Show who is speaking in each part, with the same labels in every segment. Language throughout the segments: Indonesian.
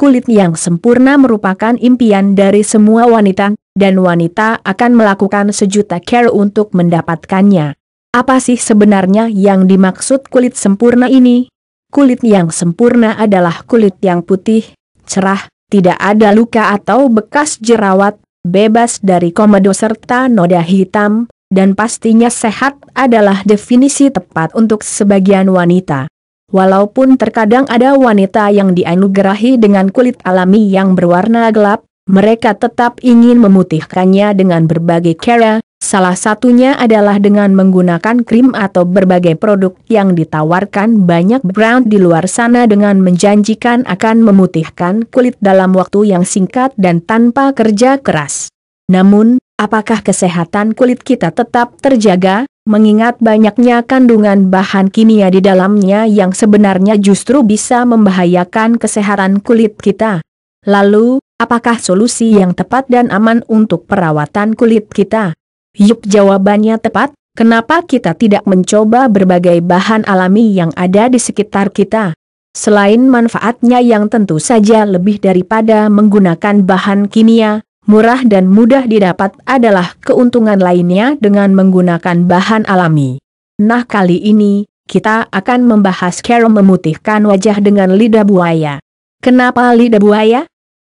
Speaker 1: kulit yang sempurna merupakan impian dari semua wanita, dan wanita akan melakukan sejuta care untuk mendapatkannya. Apa sih sebenarnya yang dimaksud kulit sempurna ini? Kulit yang sempurna adalah kulit yang putih, cerah, tidak ada luka atau bekas jerawat, bebas dari komedo serta noda hitam, dan pastinya sehat adalah definisi tepat untuk sebagian wanita. Walaupun terkadang ada wanita yang dianugerahi dengan kulit alami yang berwarna gelap, mereka tetap ingin memutihkannya dengan berbagai cara, salah satunya adalah dengan menggunakan krim atau berbagai produk yang ditawarkan banyak brand di luar sana dengan menjanjikan akan memutihkan kulit dalam waktu yang singkat dan tanpa kerja keras. Namun, apakah kesehatan kulit kita tetap terjaga? mengingat banyaknya kandungan bahan kimia di dalamnya yang sebenarnya justru bisa membahayakan kesehatan kulit kita. Lalu, apakah solusi yang tepat dan aman untuk perawatan kulit kita? Yup jawabannya tepat, kenapa kita tidak mencoba berbagai bahan alami yang ada di sekitar kita? Selain manfaatnya yang tentu saja lebih daripada menggunakan bahan kimia, murah dan mudah didapat adalah keuntungan lainnya dengan menggunakan bahan alami. Nah kali ini, kita akan membahas cara memutihkan wajah dengan lidah buaya. Kenapa lidah buaya?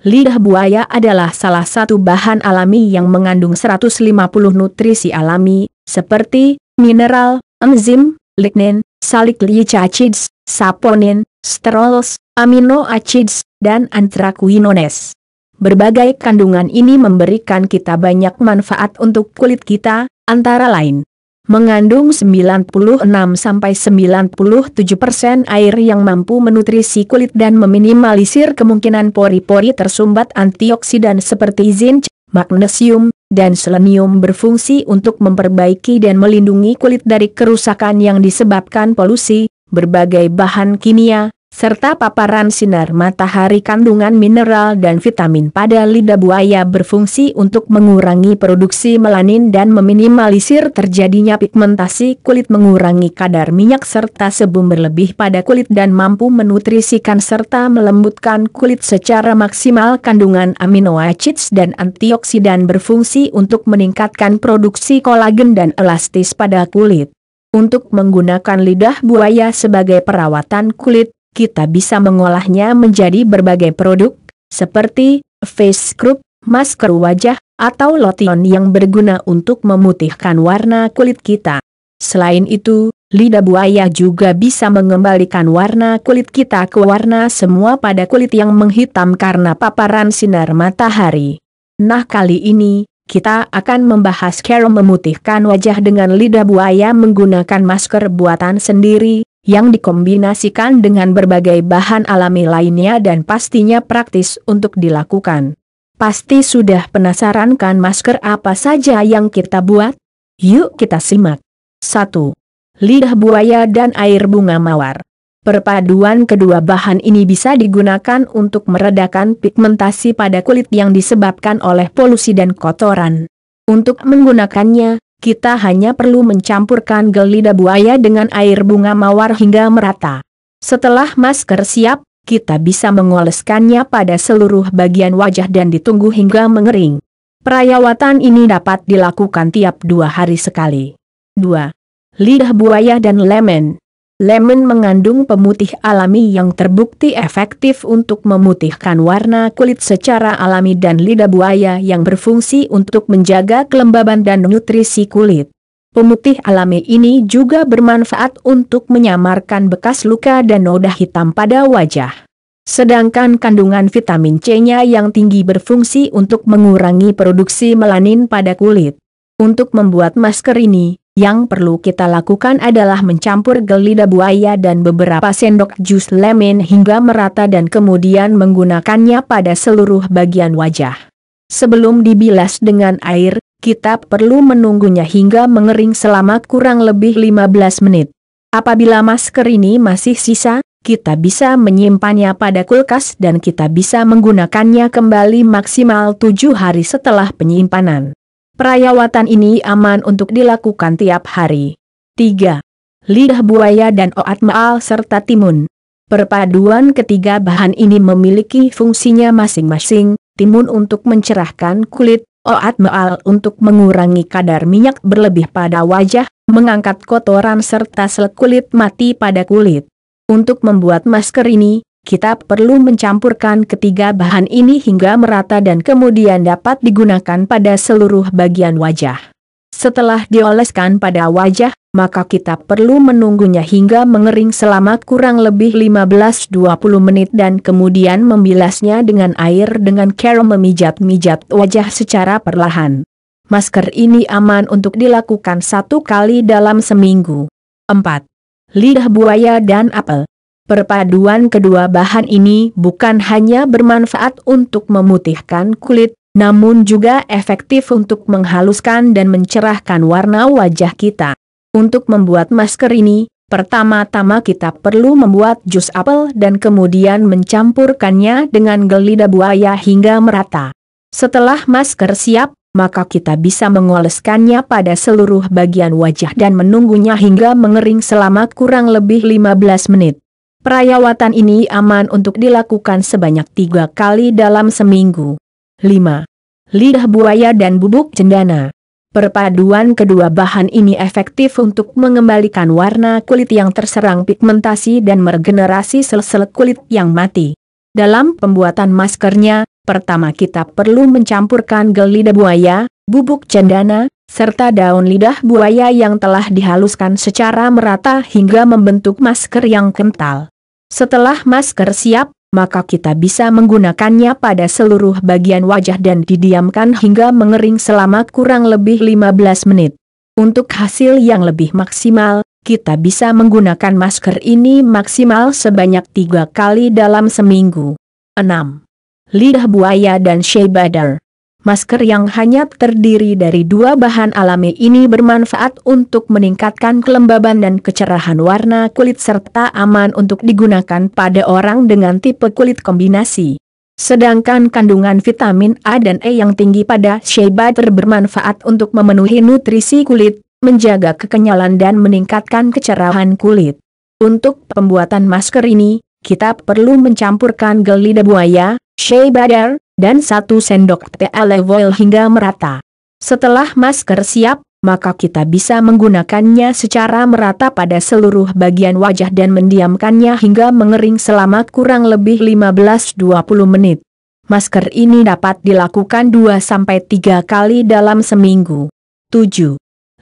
Speaker 1: Lidah buaya adalah salah satu bahan alami yang mengandung 150 nutrisi alami, seperti mineral, enzim, lignin, acids, saponin, sterols, amino acids, dan antraquinones. Berbagai kandungan ini memberikan kita banyak manfaat untuk kulit kita, antara lain mengandung 96-97% air yang mampu menutrisi kulit dan meminimalisir kemungkinan pori-pori tersumbat antioksidan seperti zinc, magnesium, dan selenium berfungsi untuk memperbaiki dan melindungi kulit dari kerusakan yang disebabkan polusi, berbagai bahan kimia, serta paparan sinar matahari kandungan mineral dan vitamin pada lidah buaya berfungsi untuk mengurangi produksi melanin dan meminimalisir terjadinya pigmentasi kulit mengurangi kadar minyak serta sebum berlebih pada kulit dan mampu menutrisikan serta melembutkan kulit secara maksimal kandungan amino acids dan antioksidan berfungsi untuk meningkatkan produksi kolagen dan elastis pada kulit. Untuk menggunakan lidah buaya sebagai perawatan kulit, kita bisa mengolahnya menjadi berbagai produk, seperti face scrub, masker wajah, atau lotion yang berguna untuk memutihkan warna kulit kita. Selain itu, lidah buaya juga bisa mengembalikan warna kulit kita ke warna semua pada kulit yang menghitam karena paparan sinar matahari. Nah kali ini, kita akan membahas cara memutihkan wajah dengan lidah buaya menggunakan masker buatan sendiri, yang dikombinasikan dengan berbagai bahan alami lainnya dan pastinya praktis untuk dilakukan. Pasti sudah penasaran kan masker apa saja yang kita buat? Yuk kita simak. 1. Lidah buaya dan air bunga mawar. Perpaduan kedua bahan ini bisa digunakan untuk meredakan pigmentasi pada kulit yang disebabkan oleh polusi dan kotoran. Untuk menggunakannya, kita hanya perlu mencampurkan gelida buaya dengan air bunga mawar hingga merata. Setelah masker siap, kita bisa mengoleskannya pada seluruh bagian wajah dan ditunggu hingga mengering. Perawatan ini dapat dilakukan tiap dua hari sekali. 2. Lidah buaya dan lemon Lemon mengandung pemutih alami yang terbukti efektif untuk memutihkan warna kulit secara alami dan lidah buaya yang berfungsi untuk menjaga kelembaban dan nutrisi kulit. Pemutih alami ini juga bermanfaat untuk menyamarkan bekas luka dan noda hitam pada wajah. Sedangkan kandungan vitamin C-nya yang tinggi berfungsi untuk mengurangi produksi melanin pada kulit. Untuk membuat masker ini, yang perlu kita lakukan adalah mencampur gelida buaya dan beberapa sendok jus lemon hingga merata dan kemudian menggunakannya pada seluruh bagian wajah. Sebelum dibilas dengan air, kita perlu menunggunya hingga mengering selama kurang lebih 15 menit. Apabila masker ini masih sisa, kita bisa menyimpannya pada kulkas dan kita bisa menggunakannya kembali maksimal 7 hari setelah penyimpanan. Perawatan ini aman untuk dilakukan tiap hari. 3. Lidah buaya dan oat maal serta timun. Perpaduan ketiga bahan ini memiliki fungsinya masing-masing, timun untuk mencerahkan kulit, oat maal untuk mengurangi kadar minyak berlebih pada wajah, mengangkat kotoran serta sel kulit mati pada kulit. Untuk membuat masker ini, kita perlu mencampurkan ketiga bahan ini hingga merata dan kemudian dapat digunakan pada seluruh bagian wajah. Setelah dioleskan pada wajah, maka kita perlu menunggunya hingga mengering selama kurang lebih 15-20 menit dan kemudian membilasnya dengan air dengan cara memijat-mijat wajah secara perlahan. Masker ini aman untuk dilakukan satu kali dalam seminggu. 4. Lidah buaya dan apel Perpaduan kedua bahan ini bukan hanya bermanfaat untuk memutihkan kulit, namun juga efektif untuk menghaluskan dan mencerahkan warna wajah kita. Untuk membuat masker ini, pertama-tama kita perlu membuat jus apel dan kemudian mencampurkannya dengan gelida buaya hingga merata. Setelah masker siap, maka kita bisa mengoleskannya pada seluruh bagian wajah dan menunggunya hingga mengering selama kurang lebih 15 menit. Perawatan ini aman untuk dilakukan sebanyak tiga kali dalam seminggu. 5. Lidah buaya dan bubuk cendana. Perpaduan kedua bahan ini efektif untuk mengembalikan warna kulit yang terserang pigmentasi dan meregenerasi sel-sel kulit yang mati. Dalam pembuatan maskernya, pertama kita perlu mencampurkan gel lidah buaya, bubuk cendana, serta daun lidah buaya yang telah dihaluskan secara merata hingga membentuk masker yang kental. Setelah masker siap, maka kita bisa menggunakannya pada seluruh bagian wajah dan didiamkan hingga mengering selama kurang lebih 15 menit. Untuk hasil yang lebih maksimal, kita bisa menggunakan masker ini maksimal sebanyak tiga kali dalam seminggu. 6. Lidah buaya dan shea butter Masker yang hanya terdiri dari dua bahan alami ini bermanfaat untuk meningkatkan kelembaban dan kecerahan warna kulit serta aman untuk digunakan pada orang dengan tipe kulit kombinasi. Sedangkan kandungan vitamin A dan E yang tinggi pada shea butter bermanfaat untuk memenuhi nutrisi kulit, menjaga kekenyalan dan meningkatkan kecerahan kulit. Untuk pembuatan masker ini, kita perlu mencampurkan gel lidah buaya, shea butter, dan satu sendok teh olive oil hingga merata. Setelah masker siap, maka kita bisa menggunakannya secara merata pada seluruh bagian wajah dan mendiamkannya hingga mengering selama kurang lebih 15-20 menit. Masker ini dapat dilakukan 2-3 kali dalam seminggu. 7.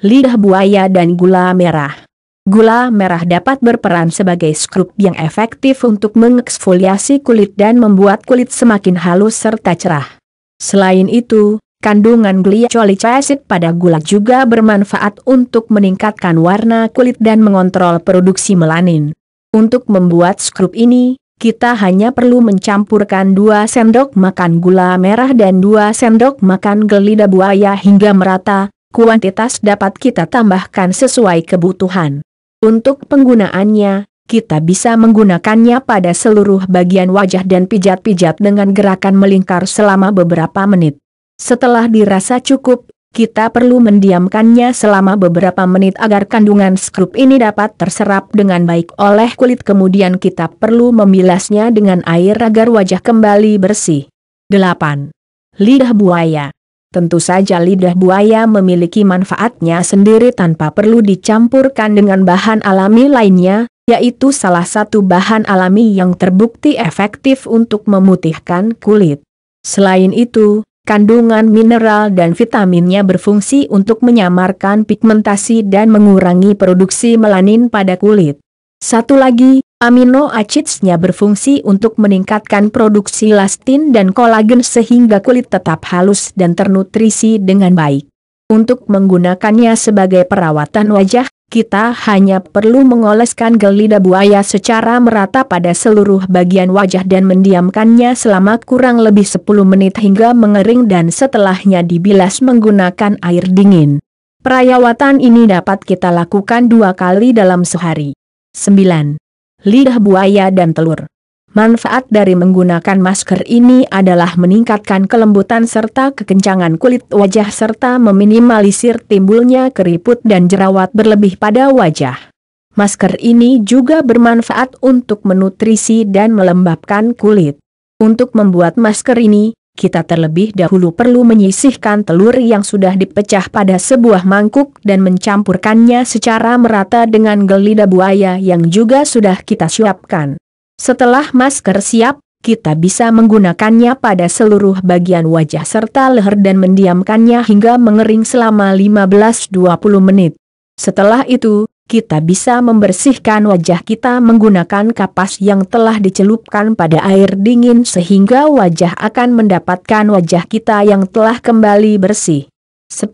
Speaker 1: Lidah buaya dan gula merah Gula merah dapat berperan sebagai skrup yang efektif untuk mengeksfoliasi kulit dan membuat kulit semakin halus serta cerah. Selain itu, kandungan glycolic acid pada gula juga bermanfaat untuk meningkatkan warna kulit dan mengontrol produksi melanin. Untuk membuat skrup ini, kita hanya perlu mencampurkan 2 sendok makan gula merah dan 2 sendok makan gelida buaya hingga merata, kuantitas dapat kita tambahkan sesuai kebutuhan. Untuk penggunaannya, kita bisa menggunakannya pada seluruh bagian wajah dan pijat-pijat dengan gerakan melingkar selama beberapa menit. Setelah dirasa cukup, kita perlu mendiamkannya selama beberapa menit agar kandungan skrup ini dapat terserap dengan baik oleh kulit kemudian kita perlu memilasnya dengan air agar wajah kembali bersih. 8. Lidah buaya Tentu saja lidah buaya memiliki manfaatnya sendiri tanpa perlu dicampurkan dengan bahan alami lainnya, yaitu salah satu bahan alami yang terbukti efektif untuk memutihkan kulit. Selain itu, kandungan mineral dan vitaminnya berfungsi untuk menyamarkan pigmentasi dan mengurangi produksi melanin pada kulit. Satu lagi, Amino acidsnya berfungsi untuk meningkatkan produksi elastin dan kolagen sehingga kulit tetap halus dan ternutrisi dengan baik. Untuk menggunakannya sebagai perawatan wajah, kita hanya perlu mengoleskan gel lidah buaya secara merata pada seluruh bagian wajah dan mendiamkannya selama kurang lebih 10 menit hingga mengering dan setelahnya dibilas menggunakan air dingin. Perawatan ini dapat kita lakukan dua kali dalam sehari. 9 lidah buaya dan telur. Manfaat dari menggunakan masker ini adalah meningkatkan kelembutan serta kekencangan kulit wajah serta meminimalisir timbulnya keriput dan jerawat berlebih pada wajah. Masker ini juga bermanfaat untuk menutrisi dan melembabkan kulit. Untuk membuat masker ini, kita terlebih dahulu perlu menyisihkan telur yang sudah dipecah pada sebuah mangkuk dan mencampurkannya secara merata dengan gelida buaya yang juga sudah kita siapkan. Setelah masker siap, kita bisa menggunakannya pada seluruh bagian wajah serta leher dan mendiamkannya hingga mengering selama 15-20 menit. Setelah itu, kita bisa membersihkan wajah kita menggunakan kapas yang telah dicelupkan pada air dingin sehingga wajah akan mendapatkan wajah kita yang telah kembali bersih. 10.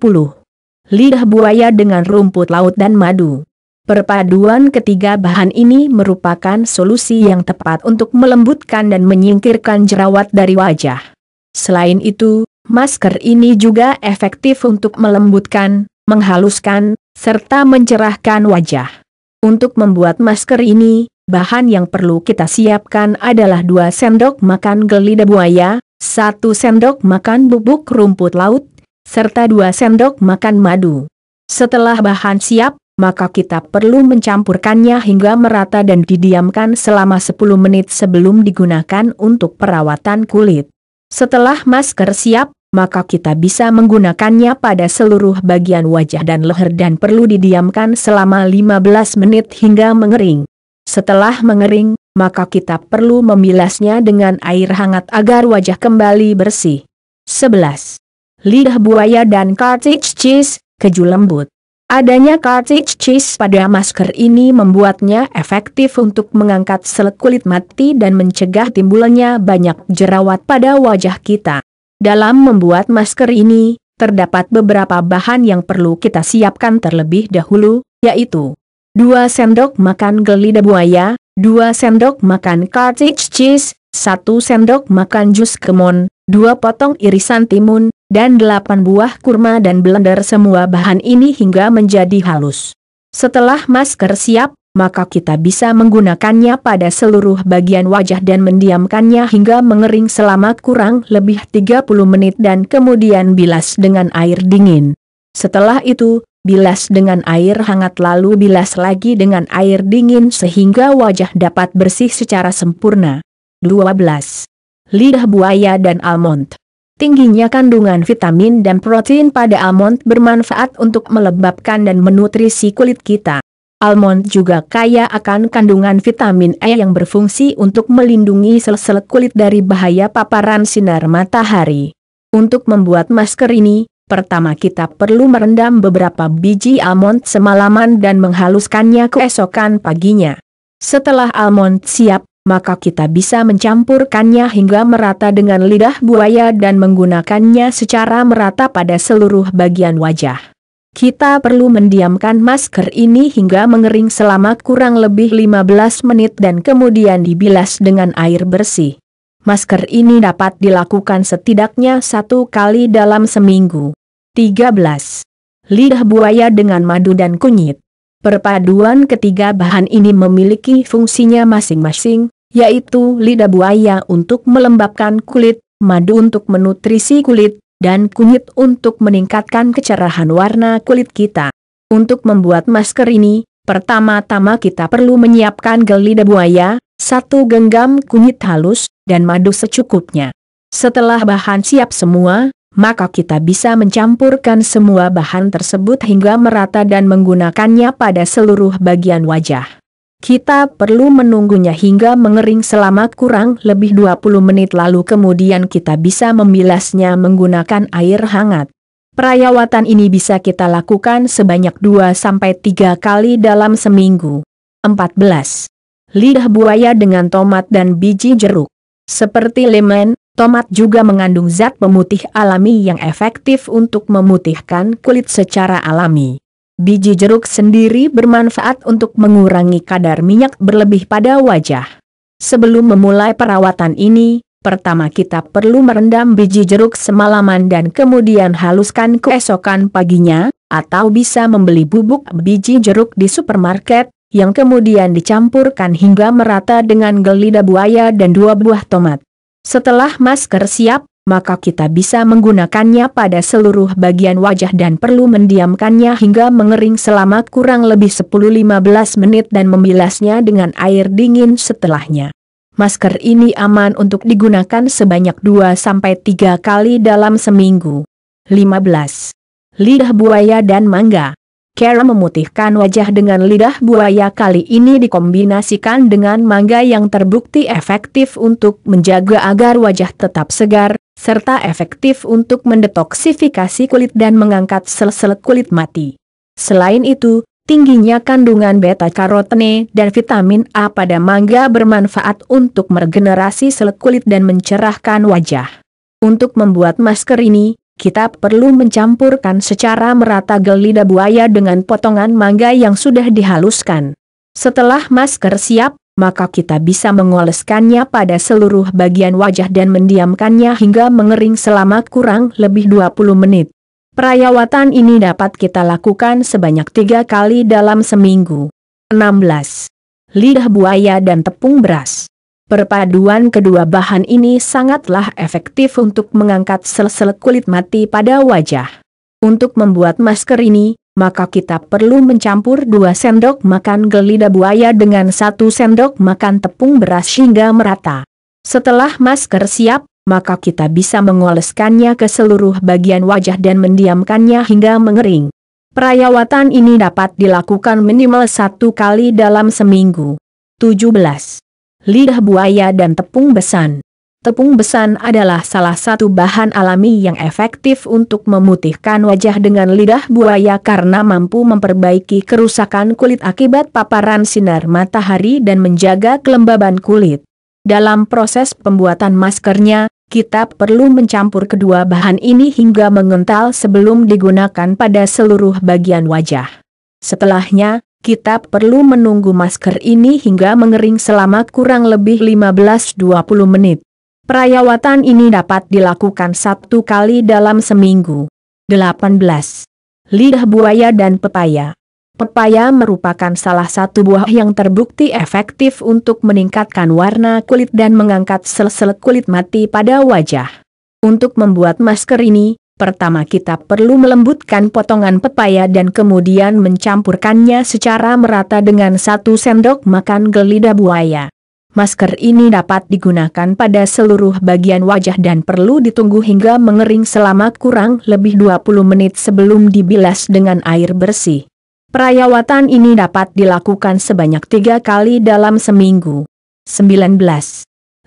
Speaker 1: Lidah buaya dengan rumput laut dan madu. Perpaduan ketiga bahan ini merupakan solusi yang tepat untuk melembutkan dan menyingkirkan jerawat dari wajah. Selain itu, masker ini juga efektif untuk melembutkan, menghaluskan, serta mencerahkan wajah. Untuk membuat masker ini, bahan yang perlu kita siapkan adalah dua sendok makan gelida buaya, satu sendok makan bubuk rumput laut, serta dua sendok makan madu. Setelah bahan siap, maka kita perlu mencampurkannya hingga merata dan didiamkan selama 10 menit sebelum digunakan untuk perawatan kulit. Setelah masker siap, maka kita bisa menggunakannya pada seluruh bagian wajah dan leher dan perlu didiamkan selama 15 menit hingga mengering. Setelah mengering, maka kita perlu membilasnya dengan air hangat agar wajah kembali bersih. 11. Lidah buaya dan cartridge cheese, keju lembut. Adanya cartridge cheese pada masker ini membuatnya efektif untuk mengangkat sel kulit mati dan mencegah timbulnya banyak jerawat pada wajah kita. Dalam membuat masker ini, terdapat beberapa bahan yang perlu kita siapkan terlebih dahulu, yaitu 2 sendok makan gelida buaya, 2 sendok makan cottage cheese, 1 sendok makan jus kemon, 2 potong irisan timun, dan 8 buah kurma dan blender semua bahan ini hingga menjadi halus. Setelah masker siap, maka kita bisa menggunakannya pada seluruh bagian wajah dan mendiamkannya hingga mengering selama kurang lebih 30 menit dan kemudian bilas dengan air dingin. Setelah itu, bilas dengan air hangat lalu bilas lagi dengan air dingin sehingga wajah dapat bersih secara sempurna. 12. Lidah buaya dan almond Tingginya kandungan vitamin dan protein pada almond bermanfaat untuk melembabkan dan menutrisi kulit kita. Almond juga kaya akan kandungan vitamin E yang berfungsi untuk melindungi sel-sel kulit dari bahaya paparan sinar matahari. Untuk membuat masker ini, pertama kita perlu merendam beberapa biji almond semalaman dan menghaluskannya keesokan paginya. Setelah almond siap, maka kita bisa mencampurkannya hingga merata dengan lidah buaya dan menggunakannya secara merata pada seluruh bagian wajah. Kita perlu mendiamkan masker ini hingga mengering selama kurang lebih 15 menit dan kemudian dibilas dengan air bersih. Masker ini dapat dilakukan setidaknya satu kali dalam seminggu. 13. Lidah buaya dengan madu dan kunyit. Perpaduan ketiga bahan ini memiliki fungsinya masing-masing, yaitu lidah buaya untuk melembabkan kulit, madu untuk menutrisi kulit, dan kunyit untuk meningkatkan kecerahan warna kulit kita. Untuk membuat masker ini, pertama-tama kita perlu menyiapkan gelida buaya, satu genggam kunyit halus, dan madu secukupnya. Setelah bahan siap semua, maka kita bisa mencampurkan semua bahan tersebut hingga merata dan menggunakannya pada seluruh bagian wajah. Kita perlu menunggunya hingga mengering selama kurang lebih 20 menit lalu kemudian kita bisa membilasnya menggunakan air hangat. Perawatan ini bisa kita lakukan sebanyak 2-3 kali dalam seminggu. 14. Lidah buaya dengan tomat dan biji jeruk. Seperti lemon, tomat juga mengandung zat pemutih alami yang efektif untuk memutihkan kulit secara alami. Biji jeruk sendiri bermanfaat untuk mengurangi kadar minyak berlebih pada wajah. Sebelum memulai perawatan ini, pertama kita perlu merendam biji jeruk semalaman dan kemudian haluskan keesokan paginya, atau bisa membeli bubuk biji jeruk di supermarket, yang kemudian dicampurkan hingga merata dengan gelida buaya dan dua buah tomat. Setelah masker siap, maka kita bisa menggunakannya pada seluruh bagian wajah dan perlu mendiamkannya hingga mengering selama kurang lebih 10-15 menit dan membilasnya dengan air dingin setelahnya. Masker ini aman untuk digunakan sebanyak 2-3 kali dalam seminggu. 15. Lidah buaya dan mangga Kera memutihkan wajah dengan lidah buaya kali ini dikombinasikan dengan mangga yang terbukti efektif untuk menjaga agar wajah tetap segar, serta efektif untuk mendetoksifikasi kulit dan mengangkat sel-sel kulit mati. Selain itu, tingginya kandungan beta karotene dan vitamin A pada mangga bermanfaat untuk meregenerasi sel kulit dan mencerahkan wajah. Untuk membuat masker ini, kita perlu mencampurkan secara merata gel lidah buaya dengan potongan mangga yang sudah dihaluskan. Setelah masker siap, maka kita bisa mengoleskannya pada seluruh bagian wajah dan mendiamkannya hingga mengering selama kurang lebih 20 menit. Perawatan ini dapat kita lakukan sebanyak tiga kali dalam seminggu. 16. Lidah buaya dan tepung beras Perpaduan kedua bahan ini sangatlah efektif untuk mengangkat sel-sel kulit mati pada wajah. Untuk membuat masker ini, maka kita perlu mencampur 2 sendok makan gelida buaya dengan 1 sendok makan tepung beras hingga merata. Setelah masker siap, maka kita bisa mengoleskannya ke seluruh bagian wajah dan mendiamkannya hingga mengering. Perawatan ini dapat dilakukan minimal satu kali dalam seminggu. 17 lidah buaya dan tepung besan. Tepung besan adalah salah satu bahan alami yang efektif untuk memutihkan wajah dengan lidah buaya karena mampu memperbaiki kerusakan kulit akibat paparan sinar matahari dan menjaga kelembaban kulit. Dalam proses pembuatan maskernya, kita perlu mencampur kedua bahan ini hingga mengental sebelum digunakan pada seluruh bagian wajah. Setelahnya, kita perlu menunggu masker ini hingga mengering selama kurang lebih 15-20 menit. Perawatan ini dapat dilakukan satu kali dalam seminggu. 18. Lidah buaya dan pepaya Pepaya merupakan salah satu buah yang terbukti efektif untuk meningkatkan warna kulit dan mengangkat sel-sel kulit mati pada wajah. Untuk membuat masker ini, Pertama kita perlu melembutkan potongan pepaya dan kemudian mencampurkannya secara merata dengan satu sendok makan gelida buaya. Masker ini dapat digunakan pada seluruh bagian wajah dan perlu ditunggu hingga mengering selama kurang lebih 20 menit sebelum dibilas dengan air bersih. Perawatan ini dapat dilakukan sebanyak tiga kali dalam seminggu. 19.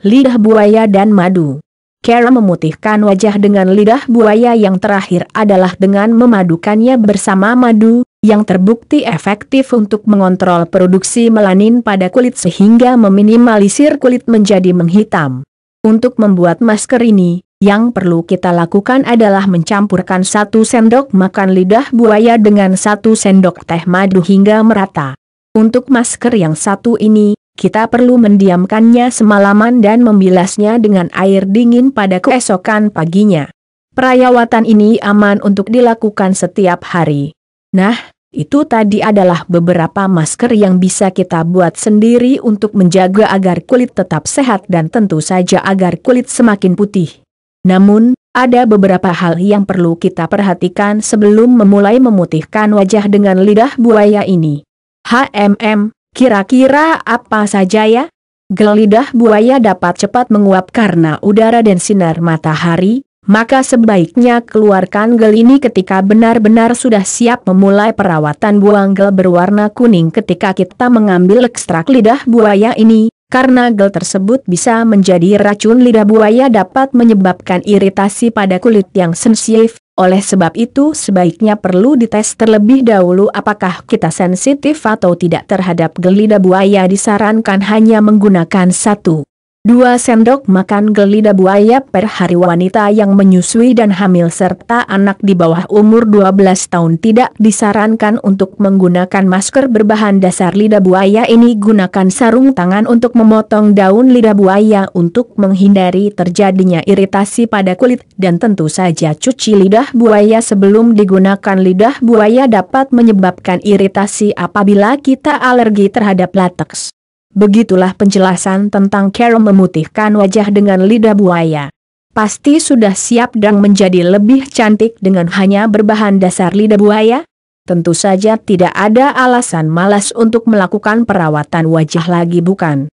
Speaker 1: Lidah buaya dan madu Kara memutihkan wajah dengan lidah buaya yang terakhir adalah dengan memadukannya bersama madu, yang terbukti efektif untuk mengontrol produksi melanin pada kulit sehingga meminimalisir kulit menjadi menghitam. Untuk membuat masker ini, yang perlu kita lakukan adalah mencampurkan satu sendok makan lidah buaya dengan satu sendok teh madu hingga merata. Untuk masker yang satu ini, kita perlu mendiamkannya semalaman dan membilasnya dengan air dingin pada keesokan paginya. Perayawatan ini aman untuk dilakukan setiap hari. Nah, itu tadi adalah beberapa masker yang bisa kita buat sendiri untuk menjaga agar kulit tetap sehat dan tentu saja agar kulit semakin putih. Namun, ada beberapa hal yang perlu kita perhatikan sebelum memulai memutihkan wajah dengan lidah buaya ini. HMM Kira-kira apa saja ya? Gelidah buaya dapat cepat menguap karena udara dan sinar matahari, maka sebaiknya keluarkan gel ini ketika benar-benar sudah siap memulai perawatan buang gel berwarna kuning ketika kita mengambil ekstrak lidah buaya ini, karena gel tersebut bisa menjadi racun lidah buaya dapat menyebabkan iritasi pada kulit yang sensitif, oleh sebab itu sebaiknya perlu dites terlebih dahulu apakah kita sensitif atau tidak terhadap gel lidah buaya disarankan hanya menggunakan satu 2 sendok makan gelida buaya per hari wanita yang menyusui dan hamil serta anak di bawah umur 12 tahun tidak disarankan untuk menggunakan masker berbahan dasar lidah buaya ini gunakan sarung tangan untuk memotong daun lidah buaya untuk menghindari terjadinya iritasi pada kulit dan tentu saja cuci lidah buaya sebelum digunakan lidah buaya dapat menyebabkan iritasi apabila kita alergi terhadap lateks. Begitulah penjelasan tentang Carol memutihkan wajah dengan lidah buaya. Pasti sudah siap dan menjadi lebih cantik dengan hanya berbahan dasar lidah buaya? Tentu saja tidak ada alasan malas untuk melakukan perawatan wajah lagi bukan?